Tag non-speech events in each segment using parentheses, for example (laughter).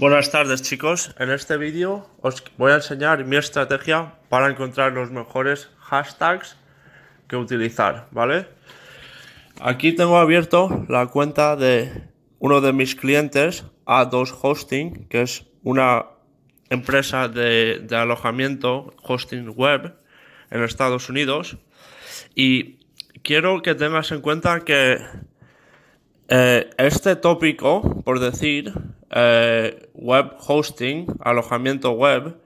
Buenas tardes chicos, en este vídeo os voy a enseñar mi estrategia para encontrar los mejores hashtags que utilizar, ¿vale? Aquí tengo abierto la cuenta de uno de mis clientes, A2 Hosting, que es una empresa de, alojamiento, hosting web en Estados Unidos. Y quiero que tengas en cuenta que eh, este tópico, por decir, eh, web hosting, alojamiento web,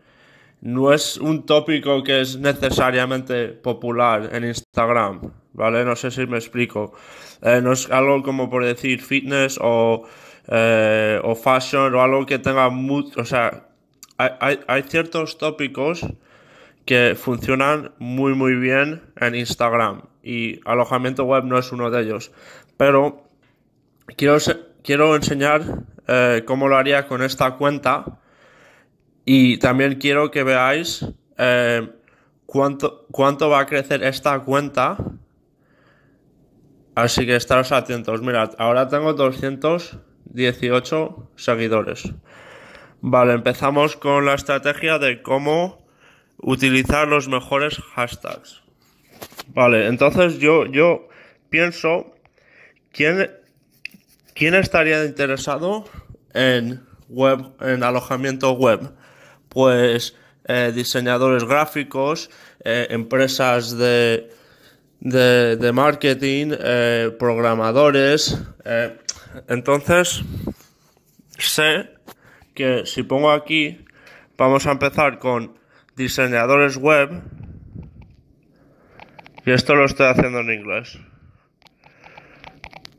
no es un tópico que es necesariamente popular en Instagram, ¿vale? No sé si me explico. Eh, no es algo como por decir fitness o, eh, fashion o algo que tenga mucho, o sea, hay, ciertos tópicos que funcionan muy muy bien en Instagram y alojamiento web no es uno de ellos. Pero quiero quiero enseñar eh, cómo lo haría con esta cuenta y también quiero que veáis eh, cuánto, cuánto va a crecer esta cuenta. Así que estaros atentos. Mirad, ahora tengo 218 seguidores. Vale, empezamos con la estrategia de cómo utilizar los mejores hashtags. Vale, entonces yo, yo pienso quién ¿Quién estaría interesado en web, en alojamiento web? Pues eh, diseñadores gráficos, eh, empresas de, de, marketing, eh, programadores. Entonces, sé que si pongo aquí, vamos a empezar con diseñadores web. Y esto lo estoy haciendo en inglés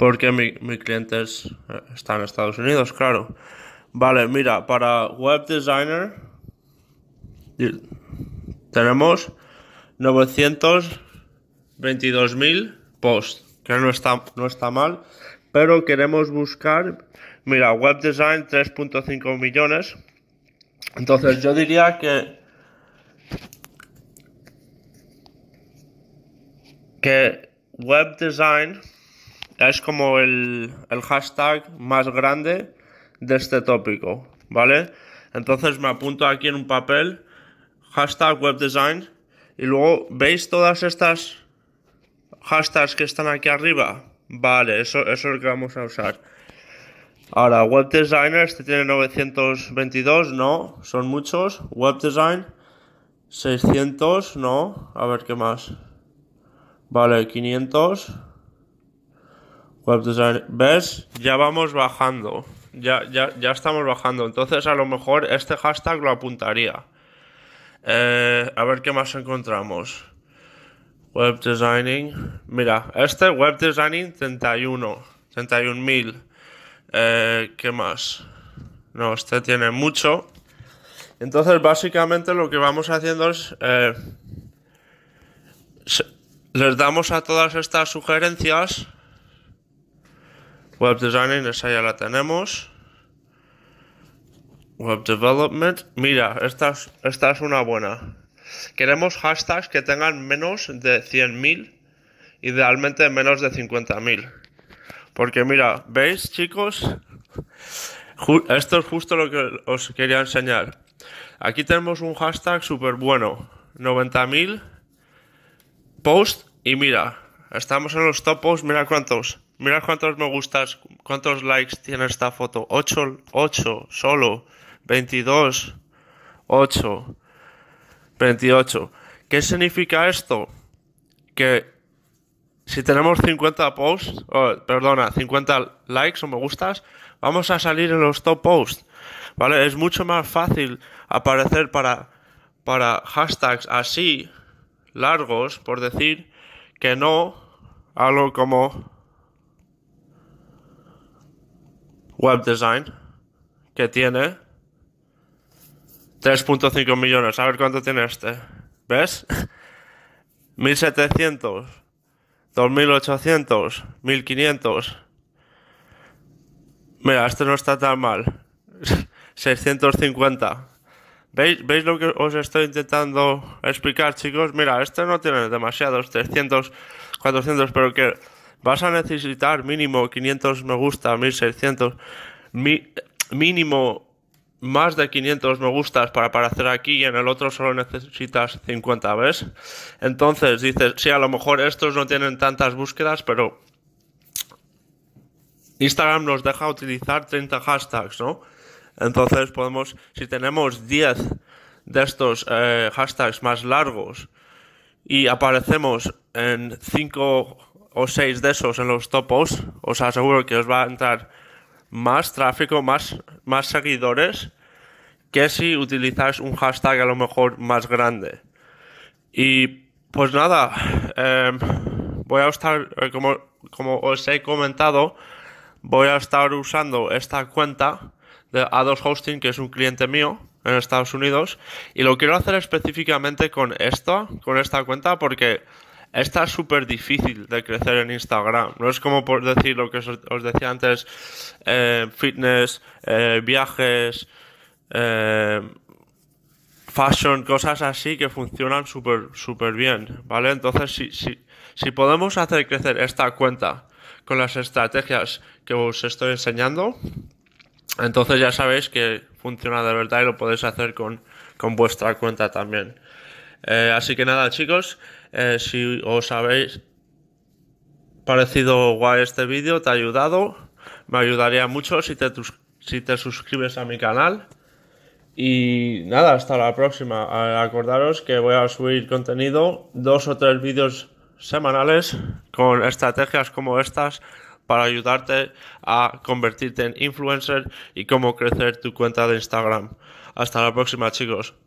porque mi, cliente está en Estados Unidos, claro. Vale, mira, para web designer tenemos 922.000 posts, que no está, no está mal, pero queremos buscar, mira, web design 3.5 millones. Entonces yo diría que que web design es como el, hashtag más grande de este tópico, ¿vale? Entonces me apunto aquí en un papel, hashtag webdesign, y luego veis todas estas hashtags que están aquí arriba. Vale, eso, eso es lo que vamos a usar. Ahora, web designer, este tiene 922, no, son muchos. Web design, 600, no, a ver qué más. Vale, 500. ¿Ves? Ya vamos bajando. Ya, ya, ya estamos bajando. Entonces a lo mejor este hashtag lo apuntaría. Eh, a ver qué más encontramos. Web designing. Mira, este web designing 31. 31.000. Eh, ¿Qué más? No, este tiene mucho. Entonces básicamente lo que vamos haciendo es... Eh, les damos a todas estas sugerencias Web Designing, esa ya la tenemos. Web Development. Mira, esta es, una buena. Queremos hashtags que tengan menos de 100.000, idealmente menos de 50.000. Porque mira, ¿veis chicos? esto es justo lo que os quería enseñar. Aquí tenemos un hashtag súper bueno. 90.000 posts y mira, estamos en los topos mira cuántos. Mira cuántos me gustas, cuántos likes tiene esta foto. 8, 8 solo, 22, 8, 28. ¿Qué significa esto? Que si tenemos 50 posts, perdona, 50 likes o me gustas, vamos a salir en los top posts. ¿Vale? Es mucho más fácil aparecer para, para hashtags así, largos, por decir, que no algo como web design que tiene 3.5 millones. A ver cuánto tiene este. ¿Ves? 1700, 2800, 1500. Mira, este no está tan mal. 650. (laughs) ¿Veis, ¿Veis lo que os estoy intentando explicar, chicos? Mira, este no tiene demasiados, 300, 400, pero que vas a necesitar mínimo 500 me gusta, 1600, mínimo más de 500 me gustas para aparecer aquí y en el otro solo necesitas 50, ¿ves? Entonces dices, sí, a lo mejor estos no tienen tantas búsquedas, pero Instagram nos deja utilizar 30 hashtags, ¿no? Entonces podemos, si tenemos 10 de estos eh, hashtags más largos y aparecemos en 5 o seis de esos en los topos, os aseguro que os va a entrar más tráfico, más, más seguidores que si utilizáis un hashtag a lo mejor más grande. Y pues nada, em, voy a estar, eh, como, como os he comentado, voy a estar usando esta cuenta de Ados Hosting, que es un cliente mío en Estados Unidos, y lo quiero hacer específicamente con esto, con esta cuenta, porque está súper difícil de crecer en Instagram. No es como por decir lo que os, decía antes, eh, fitness, eh, viajes, eh, fashion, cosas así que funcionan súper, súper bien, ¿vale? Entonces, si, si, si podemos hacer crecer esta cuenta con las estrategias que os estoy enseñando, entonces ya sabéis que funciona de verdad y lo podéis hacer con, con vuestra cuenta también. Eh, así que nada, chicos, eh, si os habéis parecido guay este vídeo, te ha ayudado, me ayudaría mucho si si te suscribes a mi canal. Y nada, hasta la próxima. Acordaros que voy a subir contenido, dos o tres vídeos semanales con estrategias como estas para ayudarte a convertirte en influencer y cómo crecer tu cuenta de Instagram. Hasta la próxima, chicos.